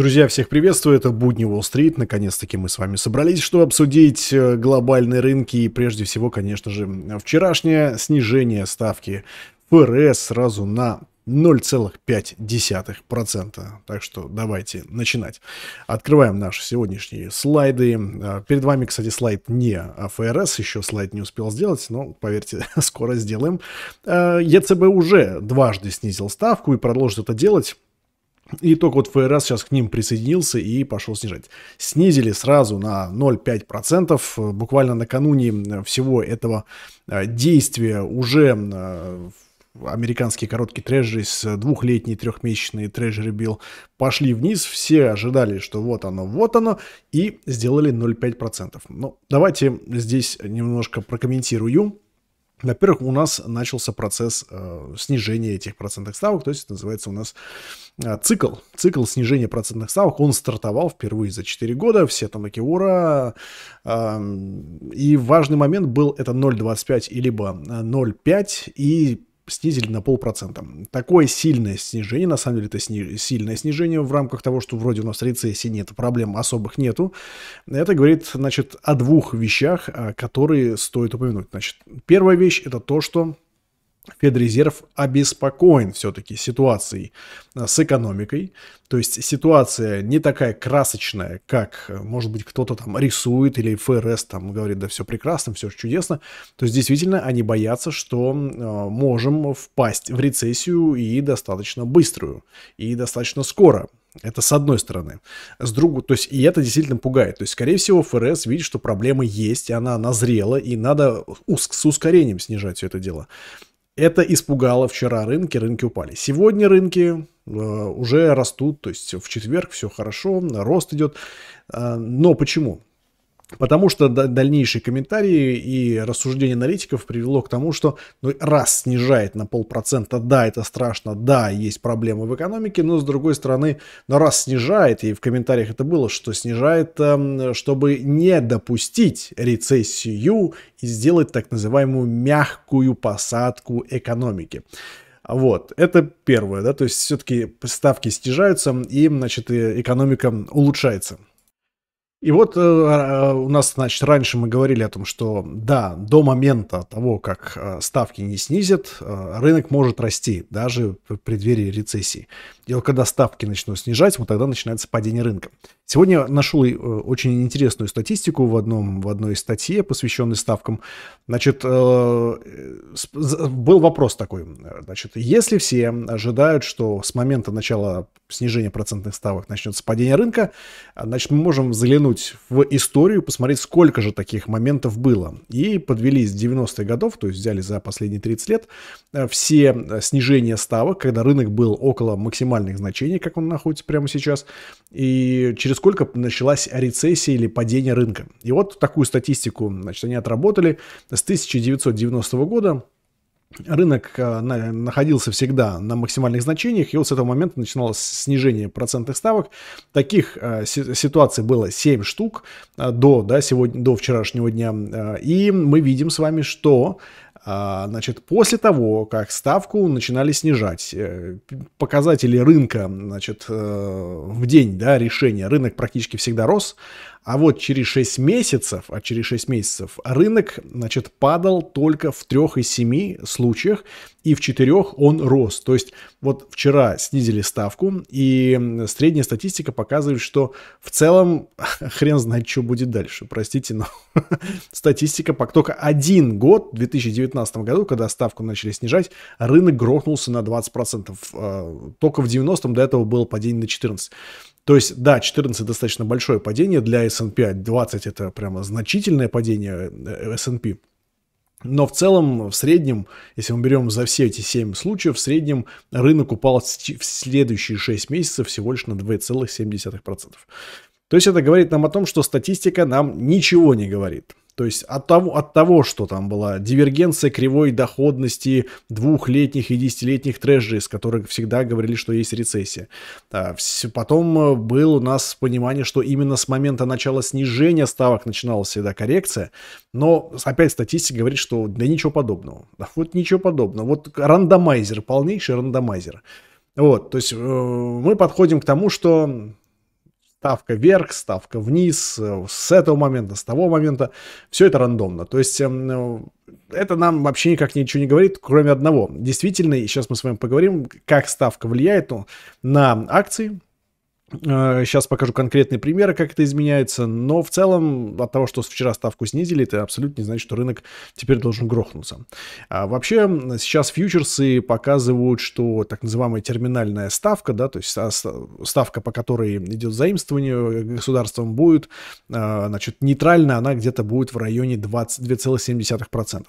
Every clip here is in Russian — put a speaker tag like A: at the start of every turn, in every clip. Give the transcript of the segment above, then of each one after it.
A: Друзья, всех приветствую, это Будни Уолл-стрит. Наконец-таки мы с вами собрались, чтобы обсудить э, глобальные рынки и прежде всего, конечно же, вчерашнее снижение ставки ФРС сразу на 0,5%. Так что давайте начинать. Открываем наши сегодняшние слайды. Э, перед вами, кстати, слайд не ФРС, еще слайд не успел сделать, но, поверьте, скоро сделаем. Э, ЕЦБ уже дважды снизил ставку и продолжит это делать и только вот ФРС сейчас к ним присоединился и пошел снижать. Снизили сразу на 0,5%. Э, буквально накануне всего этого э, действия уже э, американские короткие трежери с двухлетней, трехмесячные трежери бил пошли вниз, все ожидали, что вот оно, вот оно, и сделали 0,5%. Ну, давайте здесь немножко прокомментирую. Во-первых, у нас начался процесс э, снижения этих процентных ставок, то есть это называется у нас э, цикл. Цикл снижения процентных ставок, он стартовал впервые за 4 года, все там такие ура. Э, и важный момент был это 0,25 и либо 0,5, э, и снизили на полпроцента. Такое сильное снижение, на самом деле это сни... сильное снижение в рамках того, что вроде у нас рецессии нет, проблем особых нету. Это говорит, значит, о двух вещах, а, которые стоит упомянуть. Значит, первая вещь это то, что Федрезерв обеспокоен все-таки ситуацией э, с экономикой. То есть ситуация не такая красочная, как, э, может быть, кто-то там рисует или ФРС там говорит, да все прекрасно, все чудесно. То есть действительно они боятся, что э, можем впасть в рецессию и достаточно быструю, и достаточно скоро. Это с одной стороны. С другой, то есть, и это действительно пугает. То есть, скорее всего, ФРС видит, что проблема есть, она назрела, и надо с ускорением снижать все это дело. Это испугало вчера рынки, рынки упали. Сегодня рынки э, уже растут, то есть в четверг все хорошо, рост идет. А, но почему? Потому что дальнейшие комментарии и рассуждения аналитиков привело к тому, что ну, раз снижает на полпроцента, да, это страшно, да, есть проблемы в экономике, но с другой стороны, но ну, раз снижает, и в комментариях это было, что снижает, эм, чтобы не допустить рецессию и сделать так называемую мягкую посадку экономики. Вот, это первое, да, то есть все-таки ставки снижаются, и, значит, э, экономика улучшается. И вот э, а, у нас, значит, раньше мы говорили о том, что да, до момента того, как э, ставки не снизят, э, рынок может расти даже в преддверии рецессии. И вот когда ставки начнут снижать, вот тогда начинается падение рынка. Сегодня нашел э, очень интересную статистику в, одном, в одной статье, посвященной ставкам. Значит, э, был вопрос такой, значит, если все ожидают, что с момента начала снижение процентных ставок, начнется падение рынка, а, значит, мы можем заглянуть в историю, посмотреть, сколько же таких моментов было. И подвели с 90-х годов, то есть взяли за последние 30 лет, э, все э, снижения ставок, когда рынок был около максимальных значений, как он находится прямо сейчас, и через сколько началась рецессия или падение рынка. И вот такую статистику, значит, они отработали с 1990 года рынок э, находился всегда на максимальных значениях, и вот с этого момента начиналось снижение процентных ставок. Таких э, ситуаций было 7 штук э, до, да, сегодня, до вчерашнего дня. И мы видим с вами, что а, значит, после того, как ставку начинали снижать, э, показатели рынка, значит, э, в день да, решения, рынок практически всегда рос, а вот через 6 месяцев, а через 6 месяцев рынок, значит, падал только в 3 из 7 случаях, и в 4 он рос. То есть вот вчера снизили ставку, и средняя статистика показывает, что в целом хрен знает, что будет дальше, простите, но статистика, только один год, 2019 2019 году, когда ставку начали снижать, рынок грохнулся на 20%. А, только в 90-м до этого было падение на 14%. То есть, да, 14 достаточно большое падение для S&P, 20 а это прямо значительное падение S&P. Э, Но в целом, в среднем, если мы берем за все эти 7 случаев, в среднем рынок упал в следующие 6 месяцев всего лишь на 2,7%. То есть это говорит нам о том, что статистика нам ничего не говорит. То есть от того, от того, что там была дивергенция кривой доходности двухлетних и десятилетних трэжей, с которых всегда говорили, что есть рецессия. А, потом э, было у нас понимание, что именно с момента начала снижения ставок начиналась всегда коррекция. Но опять статистика говорит, что да ничего подобного. Вот ничего подобного. Вот рандомайзер, полнейший рандомайзер. Вот, то есть э, мы подходим к тому, что ставка вверх, ставка вниз, э, с этого момента, с того момента. Все это рандомно. То есть эм, э, это нам вообще никак ничего не говорит, кроме одного. Действительно, сейчас мы с вами поговорим, как ставка влияет ну, на акции, Сейчас э, покажу конкретные примеры, как это изменяется, но в целом от того, что вчера ставку снизили, это абсолютно не значит, что рынок теперь должен грохнуться. А вообще сейчас фьючерсы показывают, что так называемая терминальная ставка, да, то есть ставка, по которой идет заимствование государством, будет, э, значит, нейтральная, она где-то будет в районе 22,7%.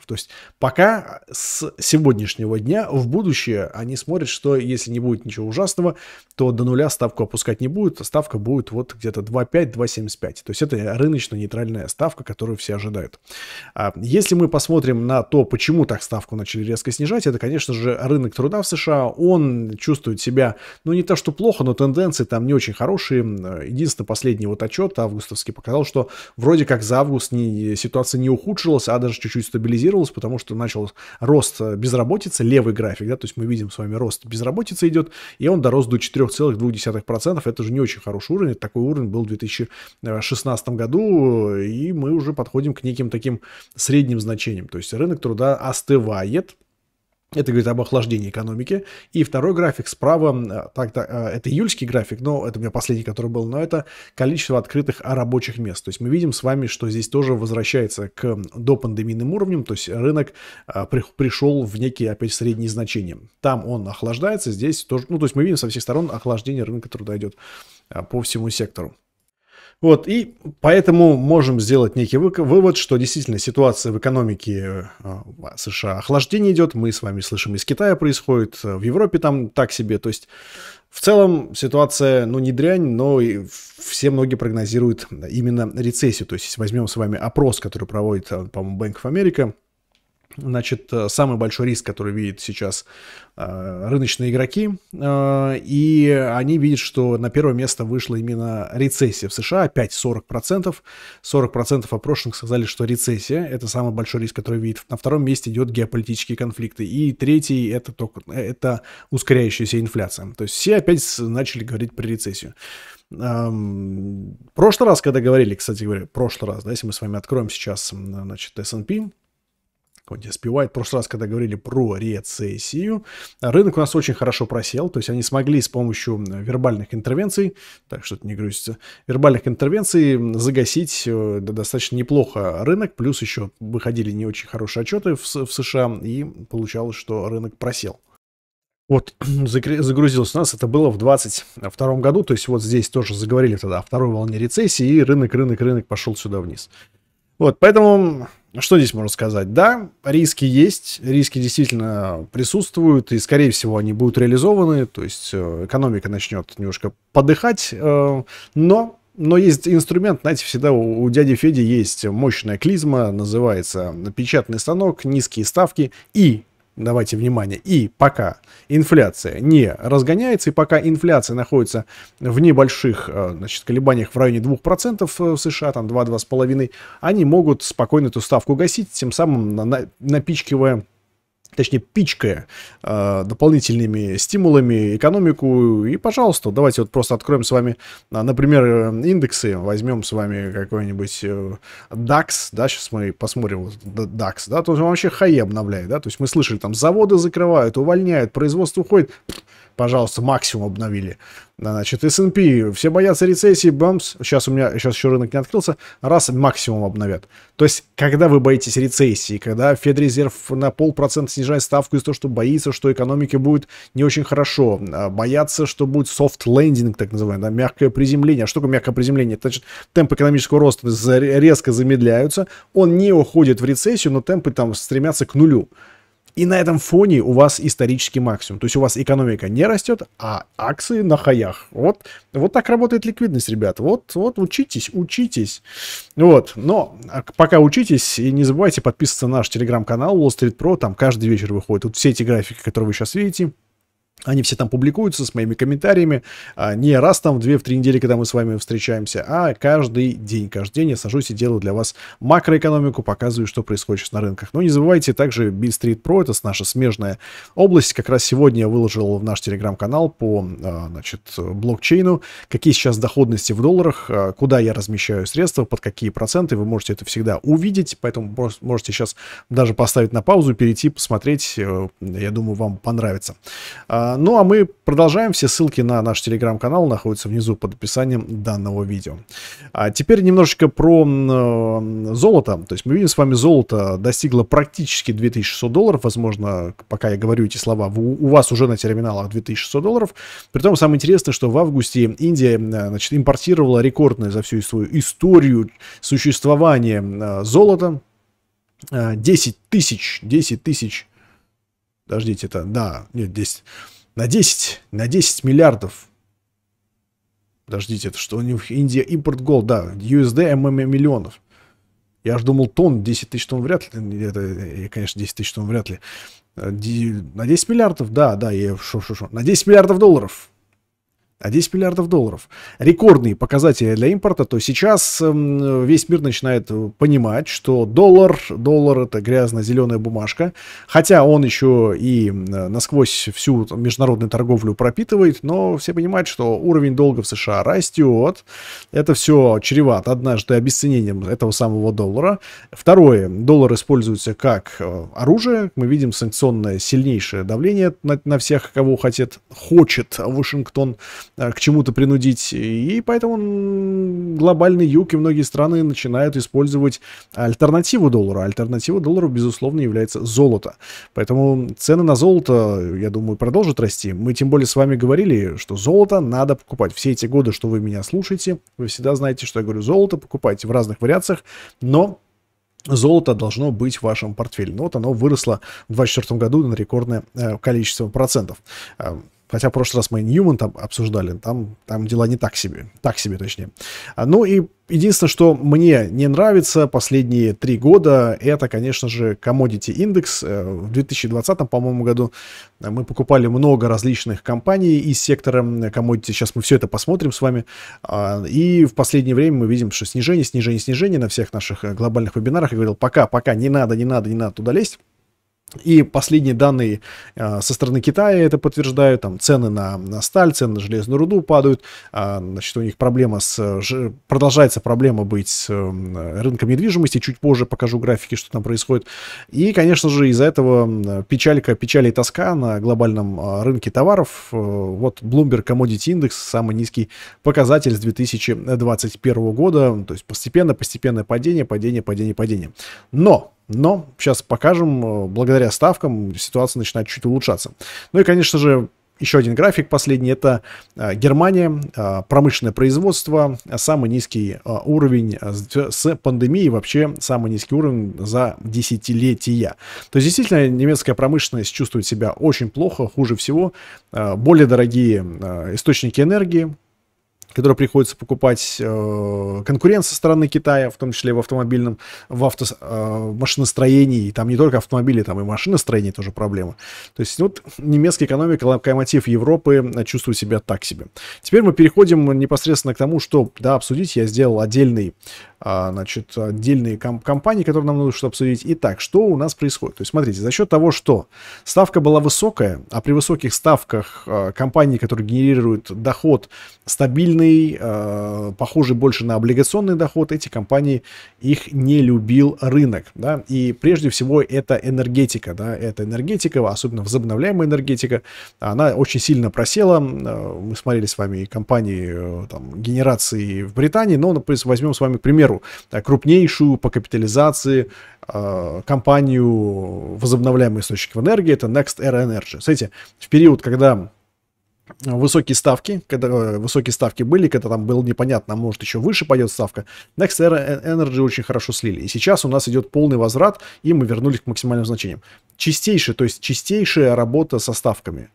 A: То есть пока с сегодняшнего дня в будущее они смотрят, что если не будет ничего ужасного, то до нуля ставку опускать не будет, а ставка будет вот где-то 2,5-2,75. То есть это рыночно-нейтральная ставка, которую все ожидают. А если мы посмотрим на то, почему так ставку начали резко снижать, это, конечно же, рынок труда в США. Он чувствует себя, ну не то что плохо, но тенденции там не очень хорошие. Единственное, последний вот отчет августовский показал, что вроде как за август не, ситуация не ухудшилась, а даже чуть-чуть стабилизировалась, потому что начал рост безработицы, левый график, да, то есть мы видим с вами рост безработицы идет, и он дорос до 4,2%. Это это уже не очень хороший уровень. Такой уровень был в 2016 году, и мы уже подходим к неким таким средним значениям. То есть рынок труда остывает, это говорит об охлаждении экономики. И второй график справа, э, так, так, э, это июльский график, но это у меня последний, который был, но это количество открытых рабочих мест. То есть мы видим с вами, что здесь тоже возвращается к допандемийным уровням, то есть рынок э, при пришел в некие опять средние значения. Там он охлаждается, здесь тоже, ну то есть мы видим со всех сторон охлаждение рынка труда идет по всему сектору. Вот, и поэтому можем сделать некий вывод, что действительно ситуация в экономике э, США охлаждение идет, мы с вами слышим, из Китая происходит, э, в Европе там так себе, то есть в целом ситуация, ну, не дрянь, но и все многие прогнозируют именно рецессию. То есть, возьмем с вами опрос, который проводит, э, по-моему, Bank of America, Значит, э, самый большой риск, который видят сейчас э, рыночные игроки, э, и они видят, что на первое место вышла именно рецессия в США, опять 40%. 40% опрошенных сказали, что рецессия – это самый большой риск, который видит. На втором месте идет геополитические конфликты. И третий – это, только, это ускоряющаяся инфляция. То есть все опять начали говорить про рецессию. Эм, прошлый раз, когда говорили, кстати говоря, прошлый раз, да, если мы с вами откроем сейчас, значит, S&P, Конди успевает. В прошлый раз, когда говорили про рецессию, рынок у нас очень хорошо просел, то есть они смогли с помощью вербальных интервенций, так что это не грузится, вербальных интервенций загасить э, достаточно неплохо рынок, плюс еще выходили не очень хорошие отчеты в, в США, и получалось, что рынок просел. Вот загрузилось у нас, это было в 2022 году, то есть вот здесь тоже заговорили тогда о второй волне рецессии, и рынок, рынок, рынок пошел сюда вниз. Вот, поэтому что здесь можно сказать? Да, риски есть, риски действительно присутствуют, и, скорее всего, они будут реализованы, то есть э, экономика начнет немножко подыхать, э, но но есть инструмент, знаете, всегда у, у дяди Феди есть мощная клизма, называется печатный станок, низкие ставки и давайте внимание, и пока инфляция не разгоняется, и пока инфляция находится в небольших э, значит, колебаниях в районе 2% э, в США, там 2-2,5, они могут спокойно эту ставку гасить, тем самым напичкивая точнее, пичкая э, дополнительными стимулами экономику. И, пожалуйста, давайте вот просто откроем с вами, а, например, индексы. Возьмем с вами какой-нибудь э, DAX, да, сейчас мы посмотрим вот DAX, да, то он вообще хаи обновляет, да, то есть мы слышали, там заводы закрывают, увольняют, производство уходит пожалуйста, максимум обновили. Значит, S&P, все боятся рецессии, бамс, сейчас у меня, сейчас еще рынок не открылся, раз, максимум обновят. То есть, когда вы боитесь рецессии, когда Федрезерв на полпроцента снижает ставку из-за того, что боится, что экономике будет не очень хорошо, а, боятся, что будет soft landing, так называемое, да, мягкое приземление. А что такое мягкое приземление? Это значит, темп экономического роста резко замедляются, он не уходит в рецессию, но темпы там стремятся к нулю. И на этом фоне у вас исторический максимум. То есть у вас экономика не растет, а акции на хаях. Вот, вот так работает ликвидность, ребят. Вот, вот учитесь, учитесь. Вот. Но а, пока учитесь, и не забывайте подписываться на наш телеграм-канал Wall Street Pro. Там каждый вечер выходит вот все эти графики, которые вы сейчас видите. Они все там публикуются с моими комментариями. А, не раз там в 2-3 недели, когда мы с вами встречаемся, а каждый день. Каждый день я сажусь и делаю для вас макроэкономику, показываю, что происходит сейчас на рынках. Но не забывайте также Bill Street Pro, это наша смежная область. Как раз сегодня я выложил в наш телеграм-канал по а, значит, блокчейну, какие сейчас доходности в долларах, а, куда я размещаю средства, под какие проценты. Вы можете это всегда увидеть, поэтому можете сейчас даже поставить на паузу, перейти, посмотреть. Э, я думаю, вам понравится. А, ну а мы продолжаем. Все ссылки на наш телеграм-канал находятся внизу под описанием данного видео. А теперь немножечко про э, золото. То есть мы видим с вами золото достигло практически 2600 долларов. Возможно, пока я говорю эти слова, у вас уже на терминалах 2600 долларов. Притом самое интересное, что в августе Индия э, значит, импортировала рекордное за всю свою историю существования э, золота. 10 тысяч, 10 тысяч Подождите, это, да, нет, 10, на 10, на 10 миллиардов. Подождите, это что у них Индия? Импорт гол, да, USD ммм миллионов. Я же думал тонн, 10 тысяч тонн вряд ли, это, конечно, 10 тысяч тонн вряд ли. Э, на 10 миллиардов, да, да, я шо, шо, шо. На 10 миллиардов долларов а 10 миллиардов долларов. Рекордные показатели для импорта, то сейчас эм, весь мир начинает э, понимать, что доллар, доллар это грязно-зеленая бумажка, хотя он еще и насквозь всю международную торговлю пропитывает, но все понимают, что уровень долга в США растет, это все чревато однажды обесценением этого самого доллара. Второе, доллар используется как э, оружие, мы видим санкционное сильнейшее давление на, на всех, кого хотят, хочет Вашингтон, Э, к чему-то принудить. И поэтому глобальный юг и многие страны начинают использовать альтернативу доллару. Альтернатива доллару, безусловно, является золото. Поэтому цены на золото, я думаю, продолжат расти. Мы тем более с вами говорили, что золото надо покупать. Все эти годы, что вы меня слушаете, вы всегда знаете, что я говорю, золото покупайте в разных вариациях, но Золото должно быть в вашем портфеле. Ну, вот оно выросло в 2024 году на рекордное э, количество процентов. Э, Хотя в прошлый раз мы Ньюман там обсуждали, там, там дела не так себе, так себе точнее. А, ну и единственное, что мне не нравится последние три года, это, конечно же, commodity индекс. Э, в 2020, по-моему, году мы покупали много различных компаний из сектора commodity. Сейчас мы все это посмотрим с вами. А, и в последнее время мы видим, что снижение, снижение, снижение на всех наших э, глобальных вебинарах. Я говорил, пока, пока, не надо, не надо, не надо туда лезть. И последние данные а, со стороны Китая это подтверждают. Там цены на, на сталь, цены на железную руду падают. А, значит, у них проблема с... Э, продолжается проблема быть с э, рынком недвижимости. Чуть позже покажу графики, что там происходит. И, конечно же, из-за этого печалька, печаль и тоска на глобальном а, рынке товаров. Э, вот Bloomberg Commodity Index, самый низкий показатель с 2021 года. То есть постепенно, постепенное падение, падение, падение, падение. Но но сейчас покажем, э, благодаря ставкам ситуация начинает чуть улучшаться. Ну и, конечно же, еще один график последний – это э, Германия, э, промышленное производство, самый низкий уровень с пандемией, вообще самый низкий уровень за десятилетия. То есть, действительно, немецкая промышленность чувствует себя очень плохо, хуже всего. Более дорогие источники энергии, которые приходится покупать э, конкурент со стороны Китая, в том числе в автомобильном, в авто, э, машиностроении, и там не только автомобили, там и машиностроение тоже проблема. То есть вот немецкая экономика, локомотив Европы э, чувствует себя так себе. Теперь мы переходим непосредственно к тому, что, да, обсудить я сделал отдельный, э, значит, отдельные комп компании, которые нам нужно обсудить. Итак, что у нас происходит? То есть смотрите, за счет того, что ставка была высокая, а при высоких ставках э, компании, которые генерируют доход стабильно волатильный, э, похожий больше на облигационный доход, эти компании, их не любил рынок. Да? И прежде всего это энергетика. Да? Это энергетика, особенно возобновляемая энергетика, она очень сильно просела. Э, мы смотрели с вами компании э, там, генерации в Британии, но ну, например, возьмем с вами, к примеру, э, крупнейшую по капитализации э, компанию возобновляемых источников энергии, это Next Air Energy. Смотрите, в период, когда высокие ставки, когда э, высокие ставки были, когда там было непонятно, а может еще выше пойдет ставка, Next Energy очень хорошо слили. И сейчас у нас идет полный возврат, и мы вернулись к максимальным значениям. Чистейшая, то есть чистейшая работа со ставками.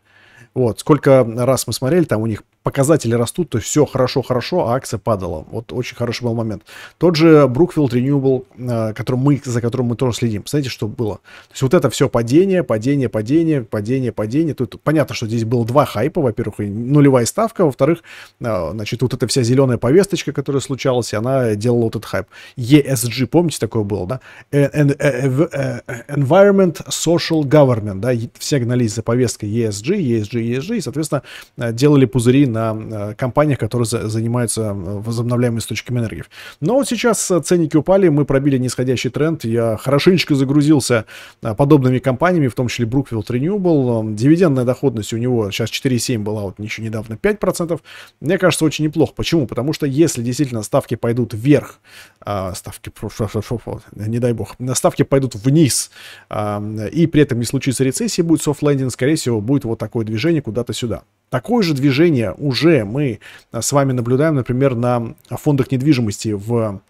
A: Вот, сколько раз мы смотрели, там у них показатели растут, то есть все хорошо-хорошо, а акция падала. Вот очень хороший был момент. Тот же Brookfield Renewable, э, который мы, за которым мы тоже следим. Смотрите, что было. То есть вот это все падение, падение, падение, падение, падение. Тут понятно, что здесь было два хайпа. Во-первых, нулевая ставка. Во-вторых, э, значит, вот эта вся зеленая повесточка, которая случалась, она делала вот этот хайп. ESG, помните, такое было, да? Э, Environment Social Government, да? Все гнались за повесткой ESG, ESG, ESG, и, соответственно, делали пузыри на на э, компаниях, которые за, занимаются э, возобновляемыми источниками энергии. Но вот сейчас э, ценники упали, мы пробили нисходящий тренд. Я хорошенечко загрузился подобными компаниями, в том числе Brookfield Renewable. Эм, дивидендная доходность у него сейчас 4,7 была, вот еще недавно 5%. Мне кажется, очень неплохо. Почему? Потому что если действительно ставки пойдут вверх, ставки, не дай бог, ставки пойдут вниз, эм, и при этом не случится рецессии, будет soft landing, скорее всего, будет вот такое движение куда-то сюда. Такое же движение уже мы а, с вами наблюдаем, например, на а, фондах недвижимости в а,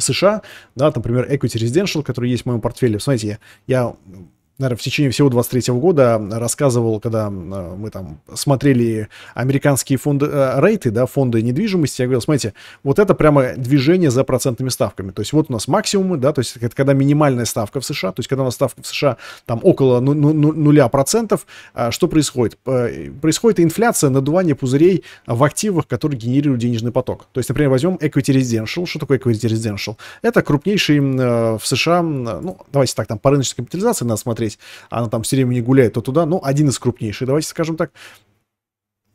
A: США, да, там, например, Equity Residential, который есть в моем портфеле. Смотрите, я наверное, в течение всего 23 года рассказывал, когда э, мы там смотрели американские фонды, э, рейты, да, фонды недвижимости, я говорил, смотрите, вот это прямо движение за процентными ставками. То есть вот у нас максимумы, да, то есть это когда минимальная ставка в США, то есть когда у нас ставка в США там около ну, ну, ну, нуля процентов, а что происходит? Происходит инфляция, надувание пузырей в активах, которые генерируют денежный поток. То есть, например, возьмем Equity Residential. Что такое Equity Residential? Это крупнейший э, в США, э, ну, давайте так, там по рыночной капитализации надо смотреть, смотреть. Она там все время не гуляет то туда. Ну, один из крупнейших, давайте скажем так.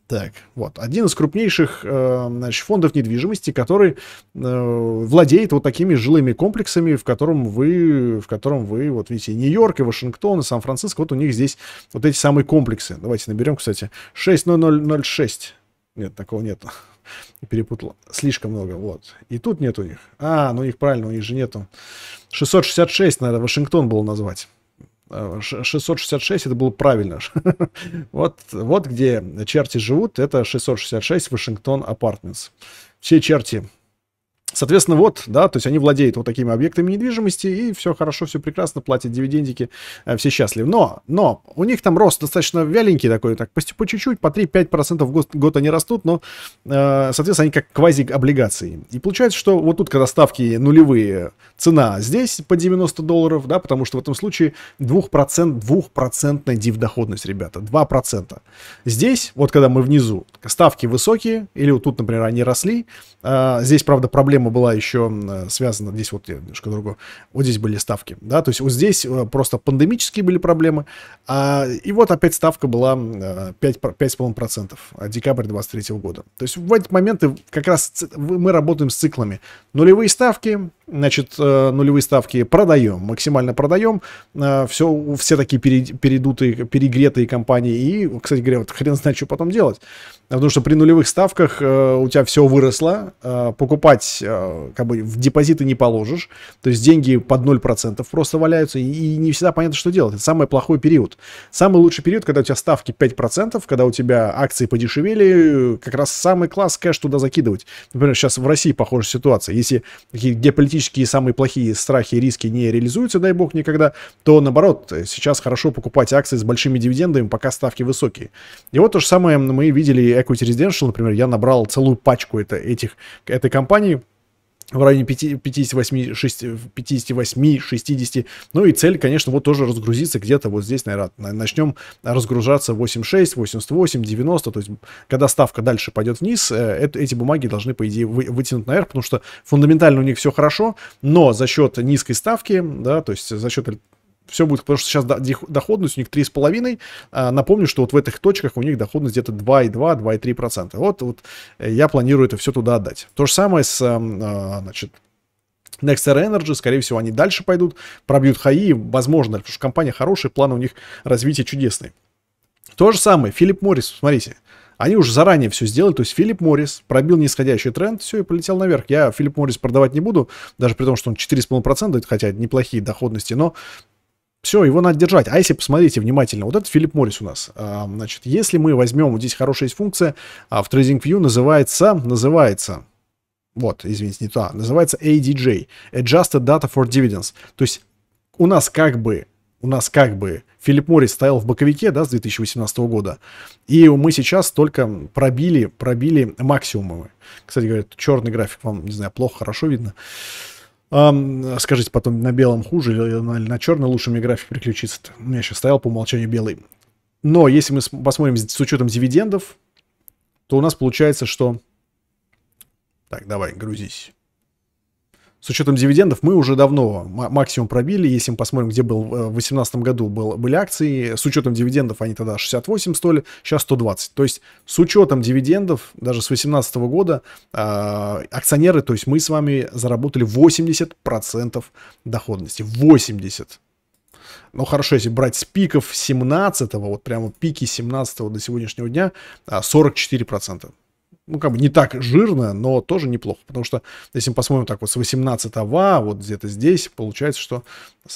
A: Так, вот, один из крупнейших э, значит, фондов недвижимости, который э, владеет вот такими жилыми комплексами, в котором вы, в котором вы, вот видите, Нью-Йорк и Вашингтон, и Сан-Франциско, вот у них здесь вот эти самые комплексы. Давайте наберем, кстати, 60006. Нет, такого нет. Перепутал. Слишком много, вот. И тут нет у них. А, ну их правильно, у них же нету. 666, надо Вашингтон было назвать. 666 это было правильно. вот, вот где черти живут, это 666 Вашингтон Апартментс. Все черти Соответственно, вот, да, то есть они владеют вот такими объектами недвижимости, и все хорошо, все прекрасно, платят дивидендики, э, все счастливы. Но, но, у них там рост достаточно вяленький такой, так, по чуть-чуть, по 3-5% в год, год они растут, но, э, соответственно, они как квази-облигации. И получается, что вот тут, когда ставки нулевые, цена здесь по 90 долларов, да, потому что в этом случае 2%, 2% дивдоходность, ребята, 2%. Здесь, вот когда мы внизу, ставки высокие, или вот тут, например, они росли, э, здесь, правда, проблема тема была еще связана, здесь вот я немножко другое, вот здесь были ставки, да, то есть вот здесь э, просто пандемические были проблемы, а, и вот опять ставка была 5,5% э, а, декабрь 23 года. То есть в эти моменты как раз мы работаем с циклами. Нулевые ставки, значит, э, нулевые ставки продаем, максимально продаем, все, все такие передутые, перегретые компании, и, кстати говоря, вот хрен знает, что потом делать. Потому что при нулевых ставках у тебя все выросло, покупать а, как бы в депозиты не положишь, то есть деньги под 0% просто валяются, и, не всегда понятно, что делать. Это самый плохой период. Самый лучший период, когда у тебя ставки 5%, когда у тебя акции подешевели, как раз самый класс кэш туда закидывать. Например, сейчас в России похожая ситуация. Если такие геополитические самые плохие страхи и риски не реализуются, дай бог, никогда, то наоборот, сейчас хорошо покупать акции с большими дивидендами, пока ставки высокие. И вот то же самое мы видели Equity Residential, например, я набрал целую пачку это, этих, этой компании, в районе 58-60. Ну и цель, конечно, вот тоже разгрузиться где-то вот здесь, наверное, начнем разгружаться 8.6, 88, 90. То есть, когда ставка дальше пойдет вниз, э, эти бумаги должны, по идее, вытянуть наверх, потому что фундаментально у них все хорошо, но за счет низкой ставки, да, то есть за счет все будет, потому что сейчас доходность у них 3,5. А, напомню, что вот в этих точках у них доходность где-то 2,2-2,3%. Вот, вот э, я планирую это все туда отдать. То же самое с, эм, а, значит, NextR Energy, скорее всего, они дальше пойдут, пробьют хаи, возможно, потому что компания хорошая, план у них развития чудесный. То же самое, Филипп Моррис, смотрите, они уже заранее все сделали, то есть Филипп Моррис пробил нисходящий тренд, все, и полетел наверх. Я Филипп Моррис продавать не буду, даже при том, что он 4,5%, хотя неплохие доходности, но все, его надо держать. А если посмотрите внимательно, вот это Филипп Моррис у нас. А, значит, если мы возьмем, вот здесь хорошая есть функция, а в TradingView называется, называется, вот, извините, не то, называется ADJ, Adjusted Data for Dividends. То есть у нас как бы, у нас как бы Филипп Моррис стоял в боковике, да, с 2018 года, и мы сейчас только пробили, пробили максимумы. Кстати говоря, черный график вам, не знаю, плохо, хорошо видно скажите потом, на белом хуже или на, черном лучше мне график переключиться? -то? У меня сейчас стоял по умолчанию белый. Но если мы посмотрим с учетом дивидендов, то у нас получается, что... Так, давай, грузись с учетом дивидендов мы уже давно максимум пробили. Если мы посмотрим, где был э, в 2018 году был, были акции, с учетом дивидендов они тогда 68 стоили, сейчас 120. То есть с учетом дивидендов даже с 2018 года э, акционеры, то есть мы с вами заработали 80% доходности. 80. Но ну, хорошо, если брать с пиков 17 вот прямо пики 17 до сегодняшнего дня, 44%. Э, ну, как бы не так жирно, но тоже неплохо. Потому что, если мы посмотрим так вот с 18 вот где-то здесь, получается, что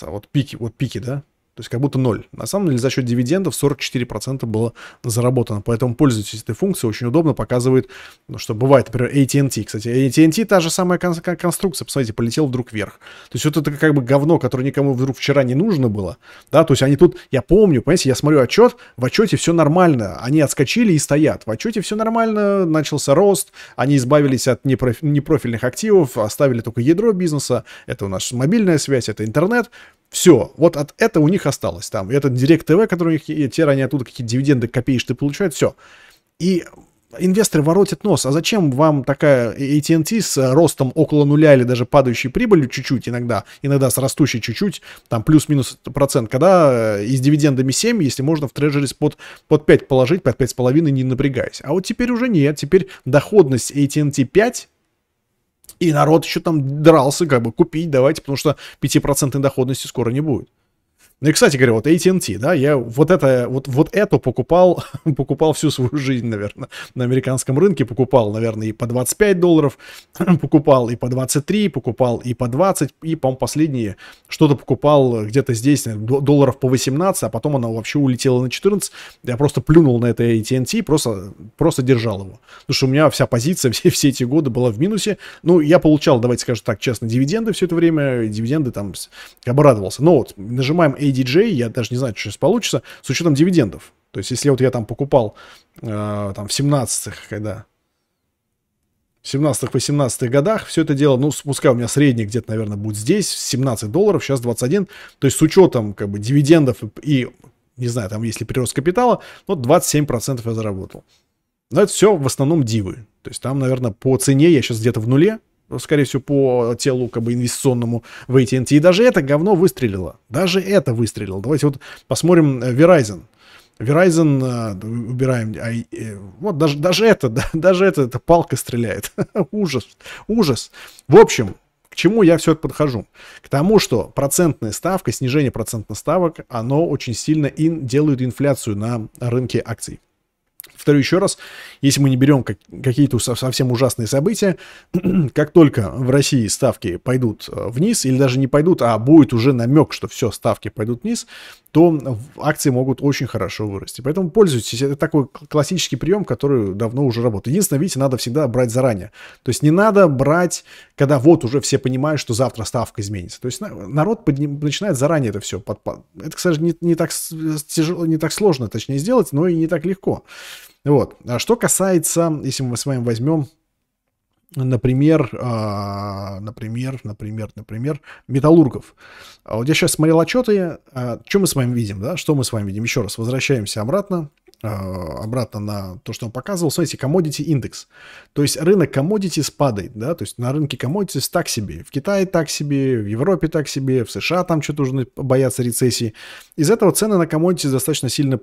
A: вот пики, вот пики, да, то есть как будто ноль. На самом деле за счет дивидендов 44% было заработано. Поэтому пользуйтесь этой функцией. Очень удобно показывает, ну, что бывает, например, AT&T. Кстати, AT&T та же самая кон- конструкция. Посмотрите, полетел вдруг вверх. То есть вот это как бы говно, которое никому вдруг вчера не нужно было. Да, то есть они тут, я помню, понимаете, я смотрю отчет, в отчете все нормально. Они отскочили и стоят. В отчете все нормально, начался рост. Они избавились от непроф- непрофильных активов, оставили только ядро бизнеса. Это у нас мобильная связь, это интернет. Все, вот от этого у них осталось там. и Этот Директ ТВ, который у них, и те, они оттуда какие-то дивиденды копеечные получают, все. И инвесторы воротят нос. А зачем вам такая AT&T с ростом около нуля или даже падающей прибылью чуть-чуть иногда, иногда с растущей чуть-чуть, там плюс-минус процент, когда э, и с дивидендами 7, если можно в трежерис под, под 5 положить, под 5,5 не напрягаясь. А вот теперь уже нет, теперь доходность AT&T 5, и народ еще там дрался, как бы, купить давайте, потому что 5% доходности скоро не будет. Ну и, кстати говоря, вот AT&T, да, я вот это, вот, вот эту покупал, покупал всю свою жизнь, наверное, на американском рынке, покупал, наверное, и по 25 долларов, покупал и по 23, покупал и по 20, и, по-моему, последние что-то покупал где-то здесь, долларов по 18, а потом она вообще улетела на 14, я просто плюнул на это AT&T, просто, просто держал его, потому что у меня вся позиция все, все эти годы была в минусе, ну, я получал, давайте скажем так, честно, дивиденды все это время, дивиденды там, как бы радовался, но вот нажимаем ADJ, я даже не знаю, что сейчас получится, с учетом дивидендов. То есть, если вот я там покупал э, там в 17-х, когда... В 17-х по 17 годах все это дело, ну, пускай у меня средний где-то, наверное, будет здесь, 17 долларов, сейчас 21. То есть, с учетом, как бы, дивидендов и, не знаю, там, если прирост капитала, ну, вот 27% я заработал. Но это все в основном дивы. То есть, там, наверное, по цене я сейчас где-то в нуле, ну, скорее всего, по телу как бы инвестиционному в AT&T. И даже это говно выстрелило. Даже это выстрелило. Давайте вот посмотрим э, Verizon. Verizon, э, убираем, а, э, вот даже, даже это, даже это, это палка стреляет. ужас, ужас. В общем, к чему я все это подхожу? К тому, что процентная ставка, снижение процентных ставок, оно очень сильно ин, делает инфляцию на рынке акций повторю еще раз, если мы не берем как, какие-то совсем ужасные события, как только в России ставки пойдут э, вниз, или даже не пойдут, а будет уже намек, что все, ставки пойдут вниз, то акции могут очень хорошо вырасти. Поэтому пользуйтесь. Это такой классический прием, который давно уже работает. Единственное, видите, надо всегда брать заранее. То есть не надо брать, когда вот уже все понимают, что завтра ставка изменится. То есть народ подним, начинает заранее это все. Под, под, это, к сожалению, не, не, так тяжело, не так сложно, точнее, сделать, но и не так легко. Вот. А что касается, если мы с вами возьмем, например, э, например, например, например, металлургов. А вот я сейчас смотрел отчеты, э, а, что мы с вами видим, да, что мы с вами видим. Еще раз, возвращаемся обратно, а, обратно на то, что он показывал. Смотрите, commodity индекс. То есть рынок commodity спадает, да, то есть на рынке commodity так себе. В Китае так себе, в Европе так себе, в США там что-то уже боятся рецессии. Из этого цены на commodity достаточно сильно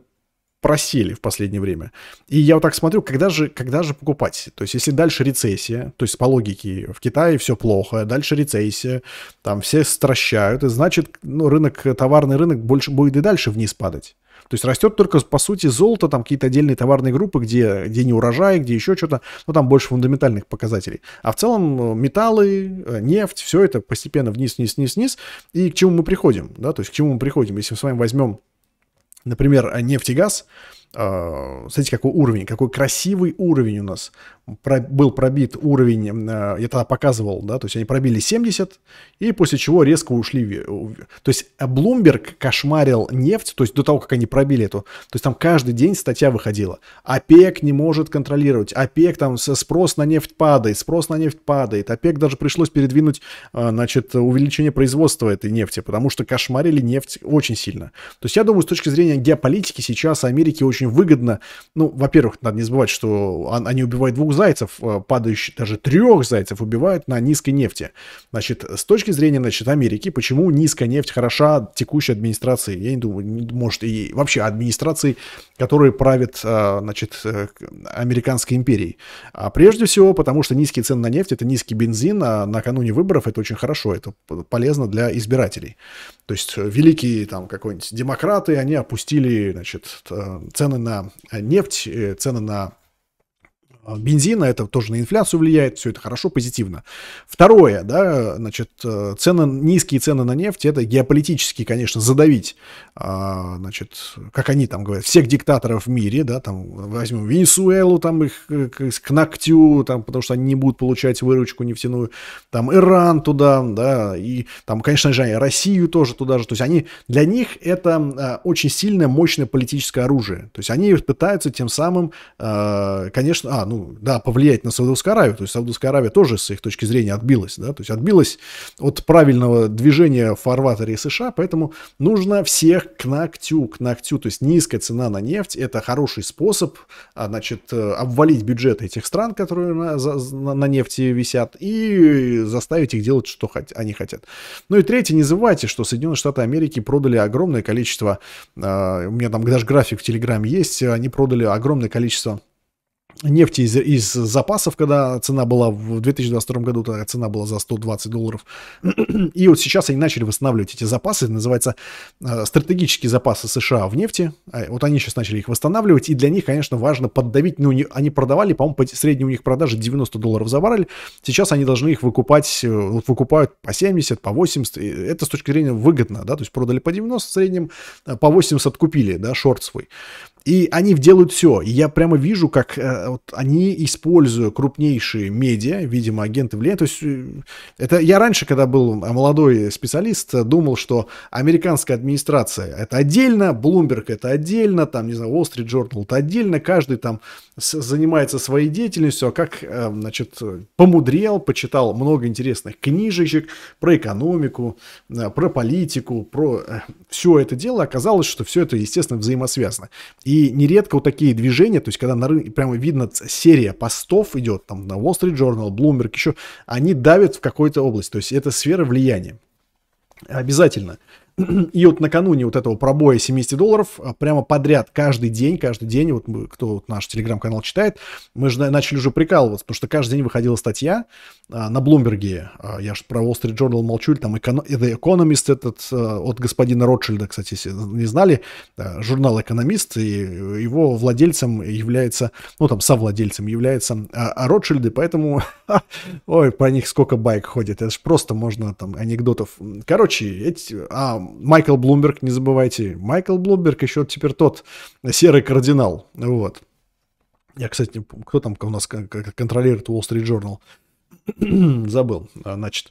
A: просели в последнее время. И я вот так смотрю, когда же, когда же покупать? То есть если дальше рецессия, то есть по логике в Китае все плохо, дальше рецессия, там все стращают, и значит ну, рынок, товарный рынок больше будет и дальше вниз падать. То есть растет только, по сути, золото, там какие-то отдельные товарные группы, где, где не урожай, где еще что-то, но ну, там больше фундаментальных показателей. А в целом э, металлы, э, нефть, все это постепенно вниз, вниз, вниз, вниз. И к чему мы приходим, да, то есть к чему мы приходим, если мы с вами возьмем например, нефть и газ, а, смотрите, какой уровень, какой красивый уровень у нас про, был пробит уровень, э, я тогда показывал, да, то есть они пробили 70, и после чего резко ушли. То есть Bloomberg а кошмарил нефть, то есть до того, как они пробили эту, то есть там каждый день статья выходила. ОПЕК не может контролировать, ОПЕК там спрос на нефть падает, спрос на нефть падает, ОПЕК даже пришлось передвинуть, э, значит, увеличение производства этой нефти, потому что кошмарили нефть очень сильно. То есть я думаю, с точки зрения геополитики сейчас Америке очень выгодно, ну, во-первых, надо не забывать, что они убивают двух зайцев, э, падающих, даже трех зайцев убивают на низкой нефти. Значит, с точки зрения, значит, Америки, почему низкая нефть хороша текущей администрации? Я не думаю, может, и вообще администрации, которые правят, э, значит, э, американской империей. А прежде всего, потому что низкие цены на нефть – это низкий бензин, а накануне выборов это очень хорошо, это полезно для избирателей. То есть великие там какой-нибудь демократы, они опустили, значит, цены на нефть, цены на а, бензина, это тоже на инфляцию влияет, все это хорошо, позитивно. Второе, да, значит, э, цены, низкие цены на нефть, это геополитически, конечно, задавить, а, значит, как они там говорят, всех диктаторов в мире, да, там, возьмем Венесуэлу, там их к ногтю, там, потому что они не будут получать выручку нефтяную, там, Иран туда, да, и там, конечно же, Россию тоже туда же, то есть они, для них это а, очень сильное, мощное политическое оружие, то есть они пытаются тем самым, конечно, а, ну, ну, да, повлиять на Саудовскую Аравию. То есть Саудовская Аравия тоже, с их точки зрения, отбилась, да, то есть отбилась от правильного движения в фарватере США, поэтому нужно всех к ногтю, к ногтю. То есть низкая цена на нефть – это хороший способ, а, значит, э, обвалить бюджет этих стран, которые на, на, на нефти висят, и заставить их делать, что хот- они хотят. Ну и третье, не забывайте, что Соединенные Штаты Америки продали огромное количество, а, у меня там даже график в Телеграме есть, они продали огромное количество нефти из, из запасов, когда цена была в 2022 году, тогда цена была за 120 долларов. И вот сейчас они начали восстанавливать эти запасы, называется э, стратегические запасы США в нефти. А, вот они сейчас начали их восстанавливать, и для них, конечно, важно поддавить, ну, не, они продавали, по-моему, по средней у них продажи 90 долларов за баррель, сейчас они должны их выкупать, э, вот выкупают по 70, по 80, и это с точки зрения выгодно, да, то есть продали по 90 в среднем, э, по 80 купили, да, шорт свой. И они делают все. И я прямо вижу, как э, вот они, используя крупнейшие медиа, видимо, агенты влияния, то есть э, это я раньше, когда был молодой специалист, думал, что американская администрация это отдельно, Bloomberg это отдельно, там, не знаю, Wall Street Journal это отдельно, каждый там занимается своей деятельностью, а как, э, значит, помудрел, почитал много интересных книжечек про экономику, э, про политику, про э, все это дело, оказалось, что все это, естественно, взаимосвязано. И и нередко вот такие движения, то есть когда на рынке прямо видно серия постов идет, там на Wall Street Journal, Bloomberg, еще, они давят в какую-то область. То есть это сфера влияния. Обязательно. И вот накануне вот этого пробоя 70 долларов, а, прямо подряд, каждый день, каждый день, вот мы, кто вот наш телеграм-канал читает, мы же начали уже прикалываться, потому что каждый день выходила статья, а, на Блумберге, а, я же про Wall Street Journal молчу, там The Economist этот а, от господина Ротшильда, кстати, не знали, журнал «Экономист», и его владельцем является, ну там совладельцем является а Ротшильды, поэтому, ой, про них сколько байк ходит, это же просто можно там анекдотов. Короче, эти, а Майкл Блумберг, не забывайте, Майкл Блумберг еще теперь тот серый кардинал, вот. Я, кстати, кто там у нас контролирует Wall Street Journal? забыл, а, значит,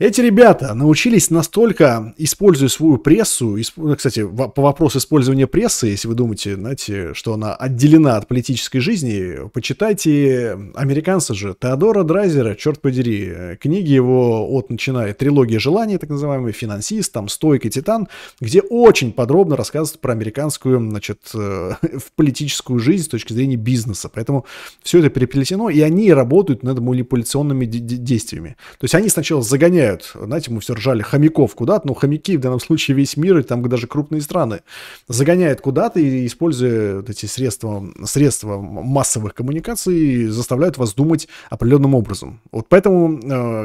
A: эти ребята научились настолько, используя свою прессу, исп... Ну, кстати, по вопросу использования прессы, если вы думаете, знаете, что она отделена от политической жизни, почитайте американца же, Теодора Драйзера, черт подери, книги его от начиная, трилогия желаний, так называемый, финансист, там, стойка, титан, где очень подробно рассказывают про американскую, значит, э, в политическую жизнь с точки зрения бизнеса. Поэтому все это переплетено, и они работают над манипуляционными действиями. То есть они сначала загоняют выделяют. Знаете, мы все ржали хомяков куда-то, но хомяки в данном случае весь мир, и там даже крупные страны загоняют куда-то и, используя вот эти средства, средства массовых коммуникаций, заставляют вас думать определенным образом. Вот поэтому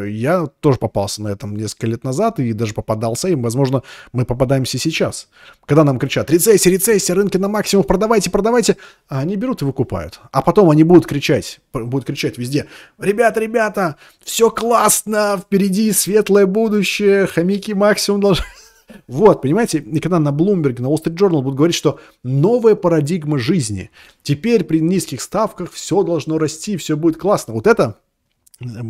A: э, я тоже попался на этом несколько лет назад и даже попадался им. Возможно, мы попадаемся сейчас. Когда нам кричат «рецессия, рецессия, рынки на максимум, продавайте, продавайте», а они берут и выкупают. А потом они будут кричать, будут кричать везде «ребята, ребята, все классно, впереди свет светлое будущее, хомяки максимум должны... Вот, понимаете, и когда на Bloomberg, на Wall Street Journal будут говорить, что новая парадигма жизни. Теперь при низких ставках все должно расти, все будет классно. Вот это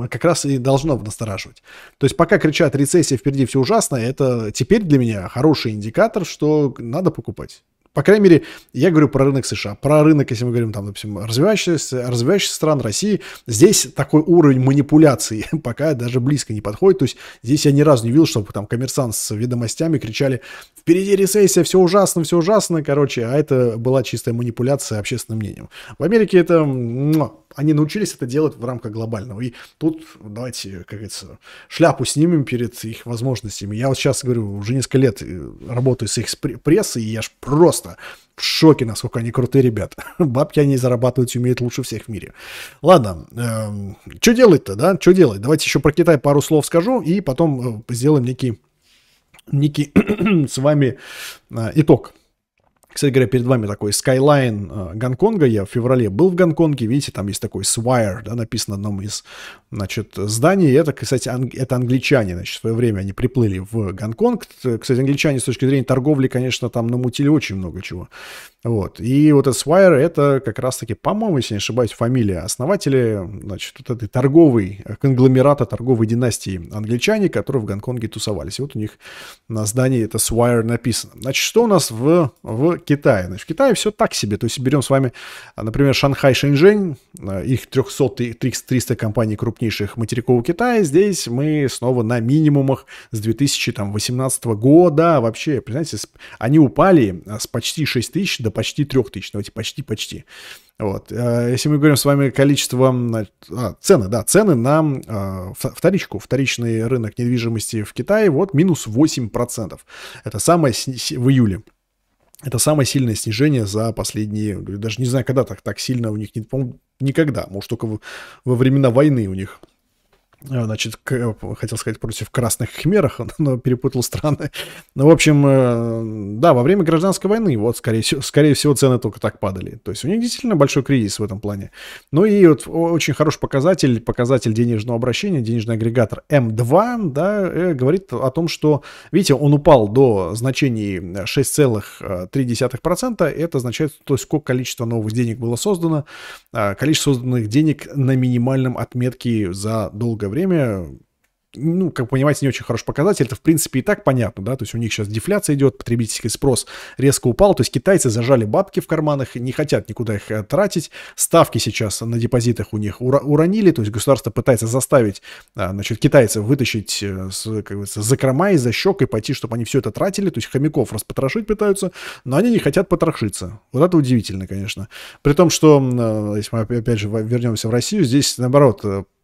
A: как раз и должно настораживать. То есть пока кричат «рецессия впереди, все ужасно», это теперь для меня хороший индикатор, что надо покупать. По крайней мере, я говорю про рынок США. Про рынок, если мы говорим, там, допустим, развивающихся, развивающихся стран России, здесь такой уровень манипуляции пока даже близко не подходит. То есть здесь я ни разу не видел, чтобы там коммерсант с ведомостями кричали «Впереди рецессия, все ужасно, все ужасно», короче, а это была чистая манипуляция общественным мнением. В Америке это они научились это делать в рамках глобального. И тут давайте, как говорится, шляпу снимем перед их возможностями. Я вот сейчас говорю, уже несколько лет э, работаю с их прессой, и я ж просто в шоке, насколько они крутые ребята. Бабки они зарабатывать умеют лучше всех в мире. Ладно, эм, что делать-то, да? Что делать? Давайте еще про Китай пару слов скажу, и потом э, сделаем некий, некий с вами э, итог кстати говоря, перед вами такой Skyline э, Гонконга. Я в феврале был в Гонконге. Видите, там есть такой Swire, да, написано на одном из, значит, зданий. Это, кстати, анг... это англичане, значит, в свое время они приплыли в Гонконг. Кстати, англичане с точки зрения торговли, конечно, там намутили очень много чего. Вот. И вот этот Esquire — это как раз-таки, по-моему, если не ошибаюсь, фамилия основателя, значит, вот этой торговой, э, конгломерата торговой династии англичане, которые в Гонконге тусовались. И вот у них на здании это Esquire написано. Значит, что у нас в, в Китае? Значит, в Китае все так себе. То есть берем с вами, а, например, Шанхай, Шэньчжэнь, а, их 300, 300 компаний крупнейших материкового Китая. Здесь мы снова на минимумах с 2018 года. Вообще, понимаете, они упали а, с почти 6 тысяч до почти трехтысячного, эти почти-почти. Вот. Э, если мы говорим с вами количество... А, цены, да, цены на а, вторичку, вторичный рынок недвижимости в Китае, вот минус 8%. Это самое в июле. Это самое сильное снижение за последние, даже не знаю, когда так, так сильно у них, не, никогда, может, только во времена войны у них а, значит, к, э, хотел сказать против красных хмерах, но перепутал страны. Ну, в общем, э, да, во время гражданской войны, вот, скорее, всего скорее всего, цены только так падали. То есть у них действительно большой кризис в этом плане. Ну и вот очень хороший показатель, показатель денежного обращения, денежный агрегатор М2, да, э, говорит о том, что, видите, он упал до значений 6,3%. Это означает, то есть сколько количество новых денег было создано, а, количество созданных денег на минимальном отметке за долгое время время ну, как понимаете, не очень хороший показатель. Это, в принципе, и так понятно, да, то есть у них сейчас дефляция идет, потребительский спрос резко упал, то есть китайцы зажали бабки в карманах, не хотят никуда их э, тратить, ставки сейчас на депозитах у них уронили, то есть государство пытается заставить, э, значит, китайцев вытащить, э, с как говорится, закрома из-за щек и пойти, чтобы они все это тратили, то есть хомяков распотрошить пытаются, но они не хотят потрошиться. Вот это удивительно, конечно. При том, что, если мы опять же вернемся в Россию, здесь, наоборот,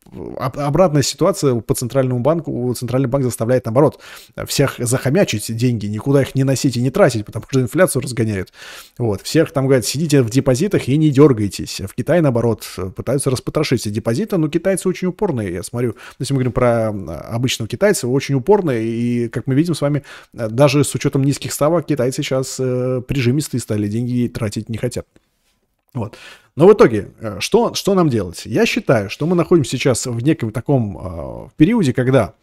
A: обратная ситуация по центральному банку, центральный банк заставляет, наоборот, всех захомячить деньги, никуда их не носить и не тратить, потому что инфляцию разгоняют. Вот, всех там говорят, сидите в депозитах и не дергайтесь. В Китае, наоборот, пытаются распотрошить эти депозиты, но китайцы очень упорные, я смотрю. Если мы говорим про обычного китайца, очень упорные, и, как мы видим с вами, даже с учетом низких ставок, китайцы сейчас э, прижимистые стали, деньги тратить не хотят. Вот. Но в итоге, э, что, что нам делать? Я считаю, что мы находимся сейчас в неком таком э, периоде, когда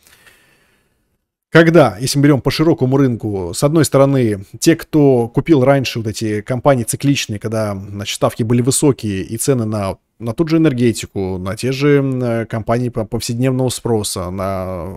A: когда, если мы берем по широкому рынку, с одной стороны, те, кто купил раньше вот эти компании цикличные, когда значит, ставки были высокие и цены на на ту же энергетику, на те же э, компании повседневного спроса, на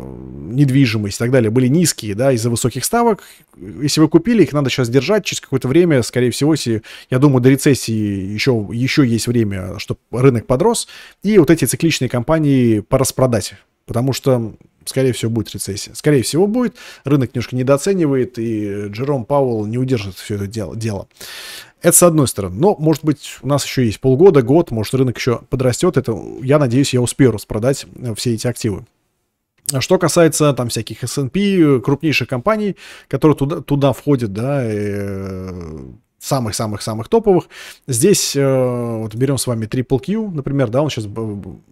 A: недвижимость и так далее были низкие, да, из-за высоких ставок. Если вы купили, их надо сейчас держать через какое-то время, скорее всего, если, я думаю, до рецессии еще, еще есть время, чтобы рынок подрос, и вот эти цикличные компании пораспродать, потому что скорее всего, будет рецессия. Скорее всего, будет. Рынок немножко недооценивает, и Джером Пауэлл не удержит все это дело. Это с одной стороны. Но, может быть, у нас еще есть полгода, год, может, рынок еще подрастет. Это, я надеюсь, я успею распродать э, все эти активы. А что касается там всяких S&P, э, крупнейших компаний, которые туда, туда входят, да, и, э, самых-самых-самых топовых. Здесь э, вот берем с вами Triple Q, например, да, он сейчас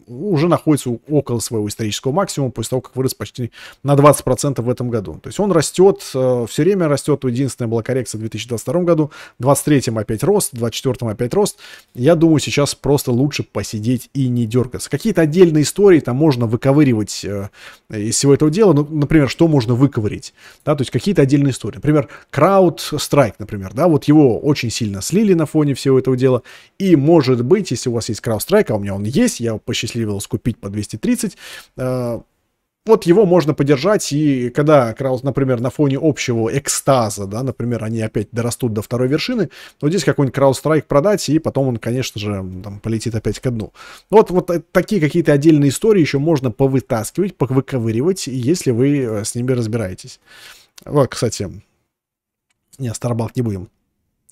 A: уже находится около своего исторического максимума после того, как вырос почти на 20% в этом году. То есть он растет, э, все время растет. Единственная была коррекция в 2022 году, в 2023 опять рост, в 2024 опять рост. Я думаю, сейчас просто лучше посидеть и не дергаться. Какие-то отдельные истории там можно выковыривать э, из всего этого дела. Ну, например, что можно выковырить, да, то есть какие-то отдельные истории. Например, крауд страйк, например, да, вот его очень сильно слили на фоне всего этого дела. И, может быть, если у вас есть Крауstrайк, а у меня он есть, я посчастливился купить по 230, э, вот его можно поддержать, и когда, например, на фоне общего экстаза, да, например, они опять дорастут до второй вершины, вот здесь какой-нибудь страйк продать, и потом он, конечно же, там, полетит опять ко дну. Ну вот, вот э, такие какие-то отдельные истории еще можно повытаскивать, повыковыривать, если вы э, с ними разбираетесь. Вот, кстати, не, Старбалк не будем.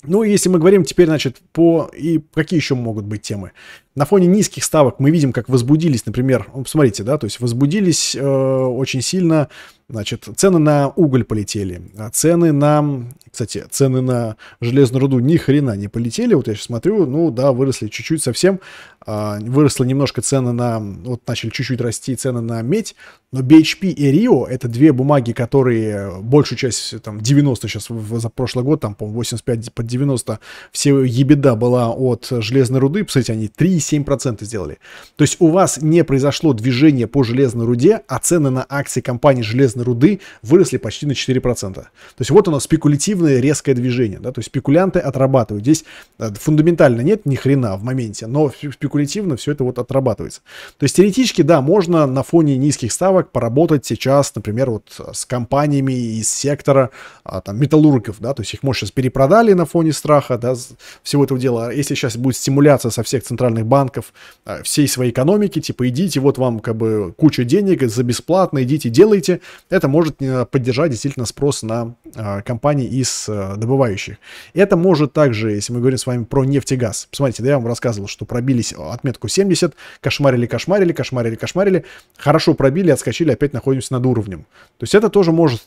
A: Ну, если мы говорим теперь, значит, по... И какие еще могут быть темы? На фоне низких ставок мы видим, как возбудились, например, ну, посмотрите, да, то есть возбудились э, очень сильно, значит, цены на уголь полетели, а цены на, кстати, цены на железную руду ни хрена не полетели, вот я сейчас смотрю, ну да, выросли чуть-чуть совсем, э, а, выросла немножко цены на, вот начали чуть-чуть расти цены на медь, но BHP и Rio это две бумаги, которые большую часть, там, 90 сейчас в, за прошлый год, там, по-моему, 85 под 90, все ебеда была от железной руды, посмотрите, они 3 7% сделали. То есть у вас не произошло движение по железной руде, а цены на акции компании железной руды выросли почти на 4%. То есть вот оно, спекулятивное резкое движение. Да? То есть спекулянты отрабатывают. Здесь э, фундаментально нет ни хрена в моменте, но спекулятивно все это вот отрабатывается. То есть теоретически, да, можно на фоне низких ставок поработать сейчас, например, вот э, с компаниями из сектора а, там, металлургов, да, то есть их, может, сейчас перепродали на фоне страха, да, всего этого дела. А если сейчас будет стимуляция со всех центральных банков, банков, э, всей своей экономики, типа идите, вот вам как бы куча денег за бесплатно, идите, делайте. Это может э, поддержать действительно спрос на э, компании из добывающих. Это может также, если мы говорим с вами про нефть и газ. Посмотрите, да, я вам рассказывал, что пробились отметку 70, кошмарили, кошмарили, кошмарили, кошмарили, хорошо пробили, отскочили, опять находимся над уровнем. То есть это тоже может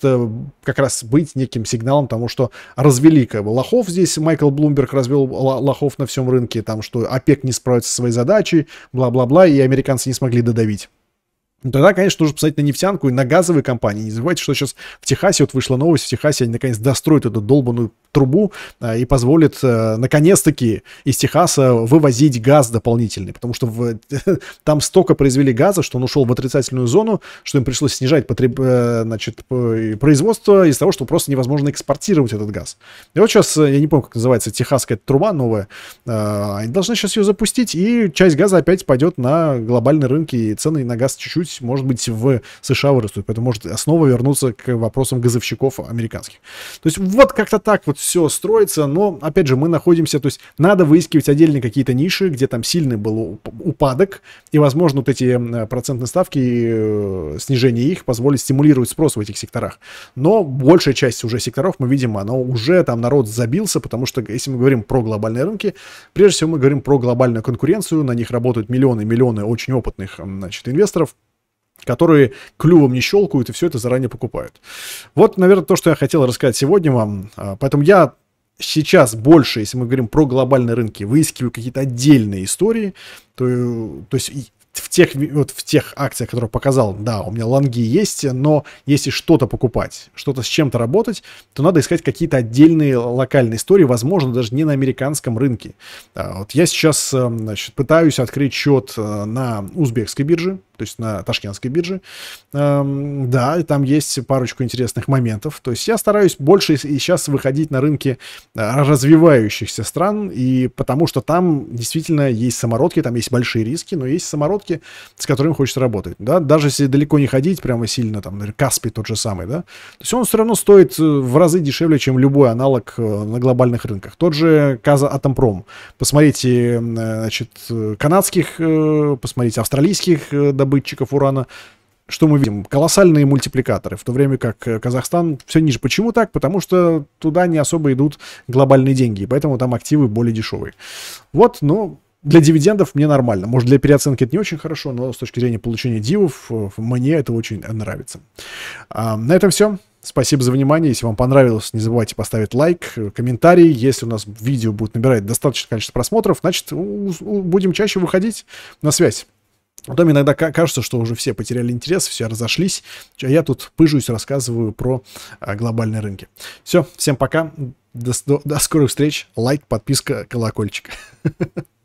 A: как раз быть неким сигналом тому, что развели как бы лохов здесь, Майкл Блумберг развел лохов на всем рынке, там, что ОПЕК не справится свои задачи, бла-бла-бла, и американцы не смогли додавить. Ну, тогда, конечно, нужно посмотреть на нефтянку и на газовые компании. Не забывайте, что сейчас в Техасе, вот вышла новость, в Техасе они наконец достроят эту долбанную трубу а, и позволят а, наконец-таки из Техаса вывозить газ дополнительный, потому что в, там столько произвели газа, что он ушел в отрицательную зону, что им пришлось снижать потреб, э, значит, производство из-за того, что просто невозможно экспортировать этот газ. И вот сейчас, э, я не помню, как называется, техасская труба новая, а, они должны сейчас ее запустить, и часть газа опять пойдет на глобальные рынки, и цены на газ чуть-чуть быть, может быть, в США вырастут. Поэтому может снова вернуться к вопросам газовщиков американских. То есть вот как-то так вот все строится, но, опять же, мы находимся, то есть надо выискивать отдельные какие-то ниши, где там сильный был упадок, и, возможно, вот эти процентные ставки э, снижение их позволит стимулировать спрос в этих секторах. Но большая часть уже секторов, мы видим, она уже там народ забился, потому что, если мы говорим про глобальные рынки, прежде всего мы говорим про глобальную конкуренцию, на них работают миллионы-миллионы очень опытных, значит, инвесторов, которые клювом не щелкают и все это заранее покупают. Вот, наверное, то, что я хотел рассказать сегодня вам. А, поэтому я сейчас больше, если мы говорим про глобальные рынки, выискиваю какие-то отдельные истории, то, то есть в тех, вот в тех акциях, которые показал, да, у меня лонги есть, но если что-то покупать, что-то с чем-то работать, то надо искать какие-то отдельные локальные истории, возможно, даже не на американском рынке. А, вот я сейчас эм, значит, пытаюсь открыть счет э, на узбекской бирже, то есть на ташкентской бирже. Эм, да, и там есть парочку интересных моментов. То есть я стараюсь больше и сейчас выходить на рынки э, развивающихся стран, и потому что там действительно есть самородки, там есть большие риски, но есть самородки, с которыми хочется работать. Да? Даже если далеко не ходить, прямо сильно, там, Каспий тот же самый, да, то есть он все равно стоит э, в разы дешевле, чем любой аналог э, на глобальных рынках. Тот же Каза Атомпром. Посмотрите, значит, канадских, посмотрите австралийских добытчиков урана, что мы видим? Колоссальные мультипликаторы, в то время как э, Казахстан все ниже. Почему так? Потому что туда не особо идут глобальные деньги, поэтому там активы более дешевые. Вот, ну, для дивидендов мне нормально. Может, для переоценки это не очень хорошо, но с точки зрения получения дивов э, мне это очень нравится. А, на этом все. Спасибо за внимание. Если вам понравилось, не забывайте поставить лайк, э, комментарий. Если у нас видео будет набирать достаточное количество просмотров, значит, будем чаще выходить на связь. Потом иногда кажется, что уже все потеряли интерес, все разошлись, а я тут пыжусь, рассказываю про а, глобальные рынки. Все, всем пока, до, до, до скорых встреч, лайк, подписка, колокольчик.